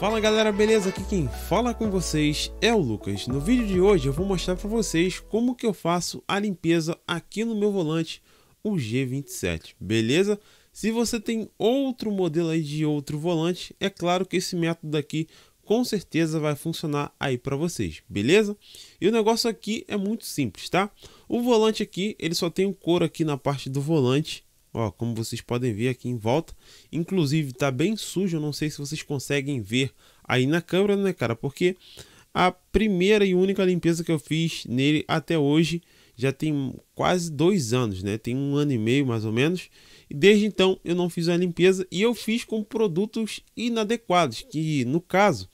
Fala galera, beleza? Aqui quem fala com vocês é o Lucas. No vídeo de hoje eu vou mostrar para vocês como que eu faço a limpeza aqui no meu volante, o G27, beleza? Se você tem outro modelo aí de outro volante, é claro que esse método aqui com certeza vai funcionar aí para vocês, beleza? E o negócio aqui é muito simples, tá? O volante aqui, ele só tem um couro aqui na parte do volante Ó, como vocês podem ver aqui em volta, inclusive tá bem sujo, não sei se vocês conseguem ver aí na câmera, né, cara? Porque a primeira e única limpeza que eu fiz nele até hoje já tem quase dois anos, né? Tem um ano e meio mais ou menos. E desde então eu não fiz a limpeza e eu fiz com produtos inadequados, que no caso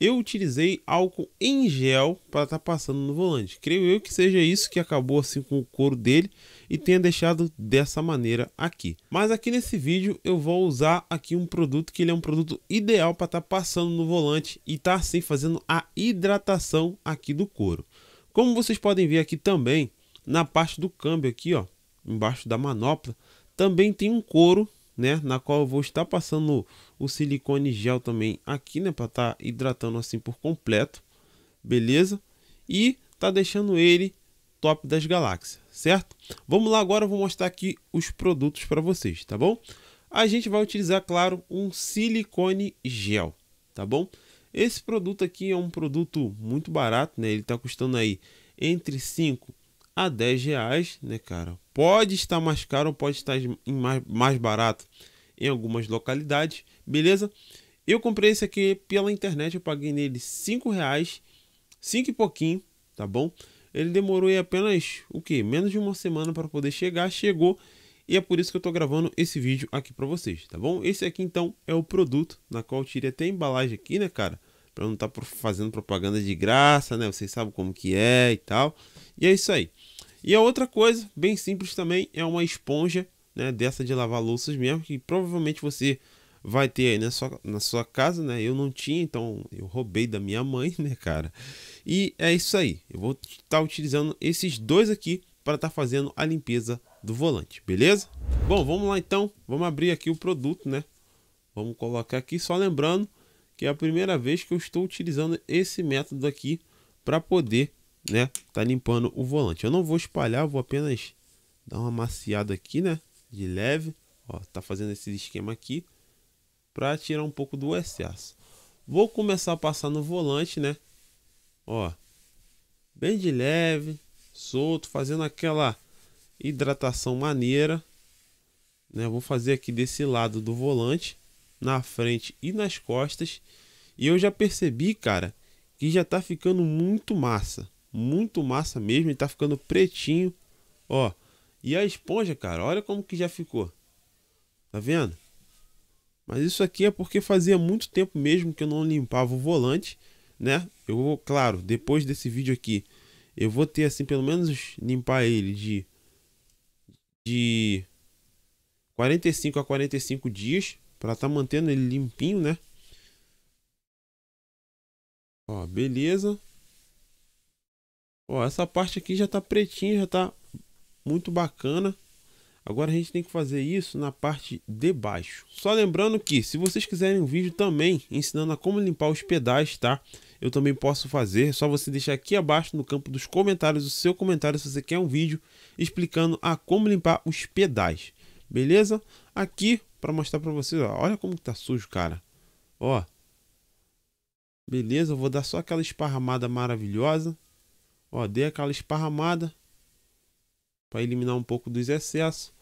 eu utilizei álcool em gel para estar tá passando no volante. Creio eu que seja isso que acabou assim com o couro dele e tenha deixado dessa maneira aqui. Mas aqui nesse vídeo eu vou usar aqui um produto que ele é um produto ideal para estar tá passando no volante e estar tá, assim fazendo a hidratação aqui do couro. Como vocês podem ver aqui também, na parte do câmbio aqui, ó, embaixo da manopla, também tem um couro né? Na qual eu vou estar passando o silicone gel também aqui, né? Para estar tá hidratando assim por completo, beleza? E tá deixando ele top das galáxias, certo? Vamos lá agora, eu vou mostrar aqui os produtos para vocês, tá bom? A gente vai utilizar, claro, um silicone gel, tá bom? Esse produto aqui é um produto muito barato, né? Ele tá custando aí entre 5 a 10 reais, né, cara? Pode estar mais caro ou pode estar mais, mais barato em algumas localidades, beleza? Eu comprei esse aqui pela internet, eu paguei nele 5 reais, 5 e pouquinho, tá bom? Ele demorou aí apenas, o que? Menos de uma semana para poder chegar, chegou e é por isso que eu estou gravando esse vídeo aqui para vocês, tá bom? Esse aqui então é o produto na qual eu tirei até a embalagem aqui, né, cara? Para não estar tá fazendo propaganda de graça, né? Vocês sabem como que é e tal. E é isso aí. E a outra coisa, bem simples também, é uma esponja, né, dessa de lavar louças mesmo, que provavelmente você vai ter aí na sua, na sua casa, né? Eu não tinha, então eu roubei da minha mãe, né, cara? E é isso aí. Eu vou estar tá utilizando esses dois aqui para estar tá fazendo a limpeza do volante, beleza? Bom, vamos lá então. Vamos abrir aqui o produto, né? Vamos colocar aqui, só lembrando que é a primeira vez que eu estou utilizando esse método aqui para poder né? Tá limpando o volante. Eu não vou espalhar, vou apenas dar uma maciada aqui, né? De leve. Ó, tá fazendo esse esquema aqui para tirar um pouco do excesso. Vou começar a passar no volante, né? Ó, bem de leve, solto, fazendo aquela hidratação maneira. Né? Vou fazer aqui desse lado do volante, na frente e nas costas. E eu já percebi, cara, que já tá ficando muito massa muito massa mesmo, ele tá ficando pretinho, ó. E a esponja, cara, olha como que já ficou. Tá vendo? Mas isso aqui é porque fazia muito tempo mesmo que eu não limpava o volante, né? Eu vou, claro, depois desse vídeo aqui, eu vou ter assim pelo menos limpar ele de de 45 a 45 dias para tá mantendo ele limpinho, né? Ó, beleza. Ó, essa parte aqui já tá pretinha, já tá muito bacana. Agora a gente tem que fazer isso na parte de baixo. Só lembrando que se vocês quiserem um vídeo também ensinando a como limpar os pedais, tá? Eu também posso fazer, é só você deixar aqui abaixo no campo dos comentários o seu comentário se você quer um vídeo explicando a como limpar os pedais. Beleza? Aqui para mostrar para vocês, ó, olha como tá sujo, cara. Ó. Beleza, eu vou dar só aquela esparramada maravilhosa. Ó, dei aquela esparramada para eliminar um pouco dos excessos.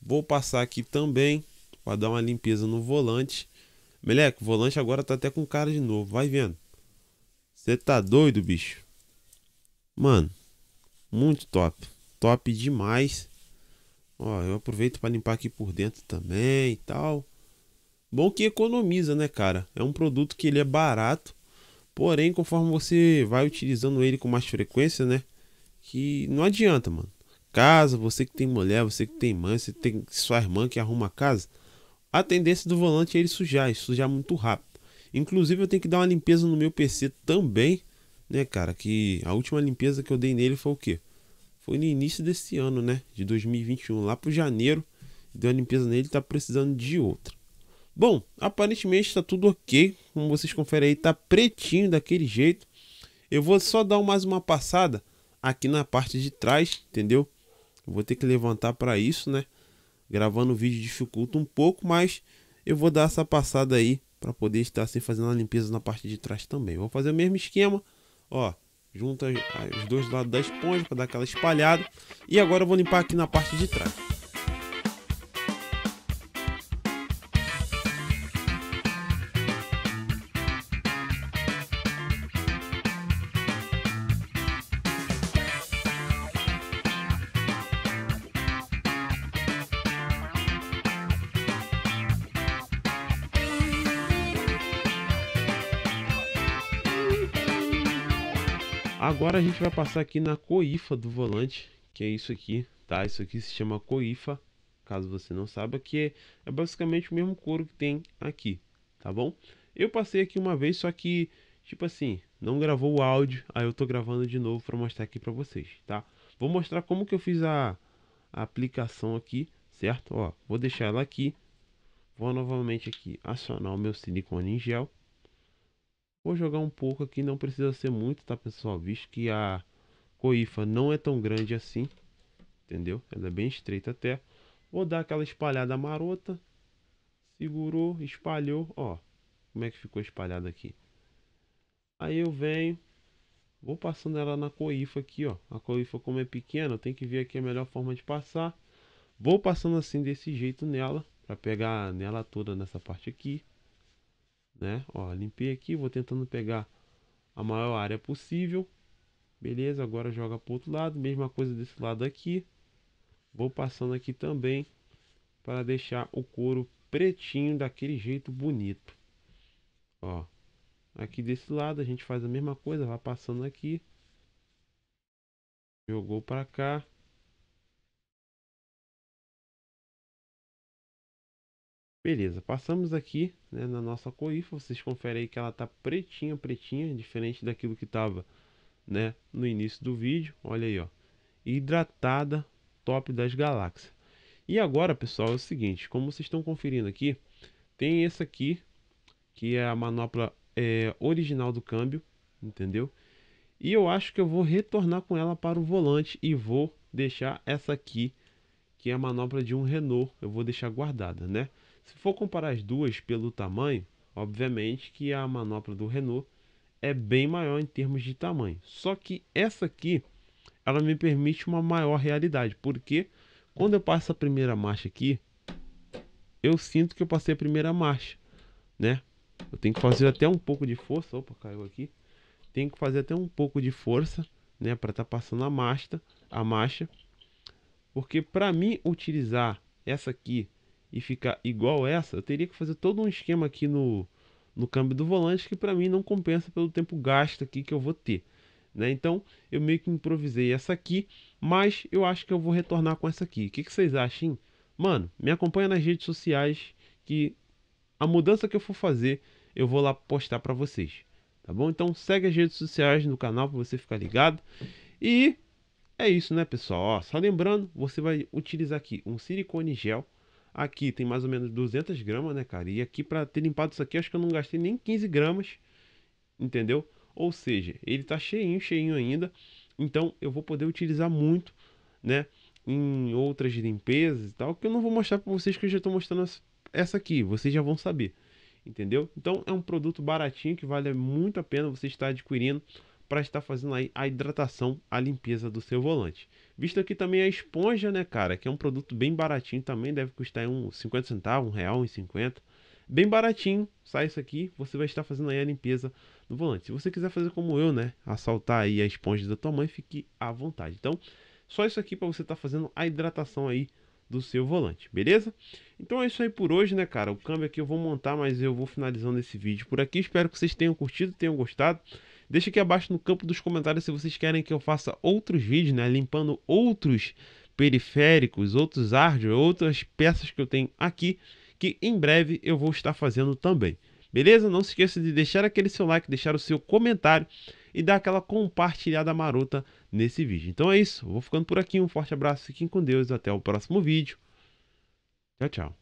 Vou passar aqui também para dar uma limpeza no volante. Meleque, o volante agora tá até com cara de novo, vai vendo. Você tá doido, bicho? Mano, muito top. Top demais. Ó, eu aproveito para limpar aqui por dentro também e tal. Bom que economiza, né, cara? É um produto que ele é barato Porém, conforme você vai utilizando ele com mais frequência, né? Que não adianta, mano. Casa, você que tem mulher, você que tem mãe, você tem sua irmã que arruma a casa. A tendência do volante é ele sujar, ele sujar muito rápido. Inclusive, eu tenho que dar uma limpeza no meu PC também, né, cara? Que a última limpeza que eu dei nele foi o quê? Foi no início desse ano, né? De 2021, lá pro janeiro. Deu uma limpeza nele, tá precisando de outra. Bom, aparentemente está tudo ok, como vocês conferem aí, está pretinho daquele jeito. Eu vou só dar mais uma passada aqui na parte de trás, entendeu? Eu vou ter que levantar para isso, né? Gravando o vídeo dificulta um pouco, mas eu vou dar essa passada aí para poder estar assim fazendo a limpeza na parte de trás também. Vou fazer o mesmo esquema, ó, junta os dois lados da esponja para dar aquela espalhada. E agora eu vou limpar aqui na parte de trás. Agora a gente vai passar aqui na coifa do volante, que é isso aqui, tá? Isso aqui se chama coifa, caso você não saiba, que é, é basicamente o mesmo couro que tem aqui, tá bom? Eu passei aqui uma vez, só que, tipo assim, não gravou o áudio, aí eu tô gravando de novo para mostrar aqui para vocês, tá? Vou mostrar como que eu fiz a, a aplicação aqui, certo? Ó, vou deixar ela aqui, vou novamente aqui acionar o meu silicone em gel, Vou jogar um pouco aqui, não precisa ser muito, tá pessoal? Visto que a coifa não é tão grande assim, entendeu? Ela é bem estreita até. Vou dar aquela espalhada marota. Segurou, espalhou, ó. Como é que ficou espalhado aqui? Aí eu venho, vou passando ela na coifa aqui, ó. A coifa como é pequena, tem que ver aqui a melhor forma de passar. Vou passando assim desse jeito nela, para pegar nela toda nessa parte aqui né? Ó, limpei aqui, vou tentando pegar a maior área possível. Beleza, agora joga para outro lado, mesma coisa desse lado aqui. Vou passando aqui também para deixar o couro pretinho daquele jeito bonito. Ó, aqui desse lado a gente faz a mesma coisa, vai passando aqui. Jogou para cá. Beleza, passamos aqui né, na nossa coifa, vocês conferem aí que ela tá pretinha, pretinha, diferente daquilo que tava né, no início do vídeo, olha aí ó, hidratada, top das galáxias. E agora pessoal, é o seguinte, como vocês estão conferindo aqui, tem essa aqui, que é a manopla é, original do câmbio, entendeu? E eu acho que eu vou retornar com ela para o volante e vou deixar essa aqui que é a manopla de um Renault, eu vou deixar guardada, né? Se for comparar as duas pelo tamanho, obviamente que a manopla do Renault é bem maior em termos de tamanho. Só que essa aqui, ela me permite uma maior realidade, porque quando eu passo a primeira marcha aqui, eu sinto que eu passei a primeira marcha, né? Eu tenho que fazer até um pouco de força, opa, caiu aqui. Tenho que fazer até um pouco de força, né, para estar tá passando a marcha, a marcha porque para mim utilizar essa aqui e ficar igual essa, eu teria que fazer todo um esquema aqui no, no câmbio do volante que para mim não compensa pelo tempo gasto aqui que eu vou ter. Né? Então eu meio que improvisei essa aqui, mas eu acho que eu vou retornar com essa aqui. O que, que vocês acham? Mano, me acompanha nas redes sociais que a mudança que eu for fazer eu vou lá postar para vocês. Tá bom? Então segue as redes sociais no canal para você ficar ligado. E é isso, né, pessoal? Ó, só lembrando, você vai utilizar aqui um silicone gel. Aqui tem mais ou menos 200 gramas, né, cara? E aqui, para ter limpado isso aqui, acho que eu não gastei nem 15 gramas, entendeu? Ou seja, ele tá cheinho, cheinho ainda. Então, eu vou poder utilizar muito, né, em outras limpezas e tal, que eu não vou mostrar para vocês que eu já estou mostrando essa aqui. Vocês já vão saber, entendeu? Então, é um produto baratinho que vale muito a pena você estar adquirindo para estar fazendo aí a hidratação, a limpeza do seu volante. Visto aqui também a esponja, né, cara, que é um produto bem baratinho também, deve custar uns 50 centavos, um real, uns 50. Bem baratinho, sai isso aqui, você vai estar fazendo aí a limpeza do volante. Se você quiser fazer como eu, né, assaltar aí a esponja da tua mãe, fique à vontade. Então, só isso aqui para você estar tá fazendo a hidratação aí do seu volante, beleza? Então é isso aí por hoje, né, cara? O câmbio aqui eu vou montar, mas eu vou finalizando esse vídeo por aqui. Espero que vocês tenham curtido, tenham gostado. Deixa aqui abaixo no campo dos comentários se vocês querem que eu faça outros vídeos, né? Limpando outros periféricos, outros hardware, outras peças que eu tenho aqui, que em breve eu vou estar fazendo também. Beleza? Não se esqueça de deixar aquele seu like, deixar o seu comentário e dar aquela compartilhada marota nesse vídeo. Então é isso, vou ficando por aqui, um forte abraço, fiquem com Deus, até o próximo vídeo. Tchau, tchau.